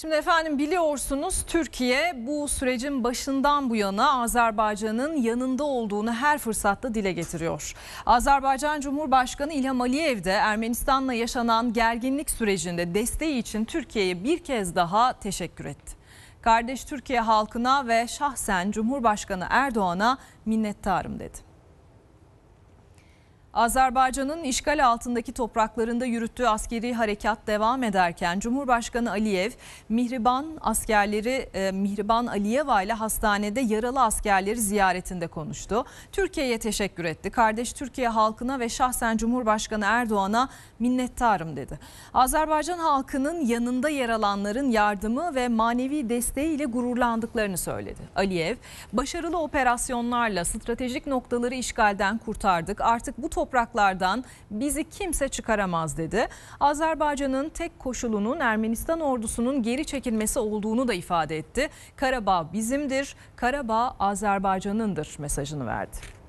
Şimdi efendim biliyorsunuz Türkiye bu sürecin başından bu yana Azerbaycan'ın yanında olduğunu her fırsatta dile getiriyor. Azerbaycan Cumhurbaşkanı İlham Aliyev de Ermenistan'la yaşanan gerginlik sürecinde desteği için Türkiye'ye bir kez daha teşekkür etti. Kardeş Türkiye halkına ve şahsen Cumhurbaşkanı Erdoğan'a minnettarım dedi. Azerbaycan'ın işgal altındaki topraklarında yürüttüğü askeri harekat devam ederken Cumhurbaşkanı Aliyev Mihriban askerleri e, Mihriban Aliyeva ile hastanede yaralı askerleri ziyaretinde konuştu. Türkiye'ye teşekkür etti. Kardeş Türkiye halkına ve şahsen Cumhurbaşkanı Erdoğan'a minnettarım dedi. Azerbaycan halkının yanında yer alanların yardımı ve manevi desteğiyle gururlandıklarını söyledi. Aliyev, başarılı operasyonlarla stratejik noktaları işgalden kurtardık. Artık bu top topraklardan bizi kimse çıkaramaz dedi. Azerbaycan'ın tek koşulunun Ermenistan ordusunun geri çekilmesi olduğunu da ifade etti. Karabağ bizimdir, Karabağ Azerbaycan'ındır mesajını verdi.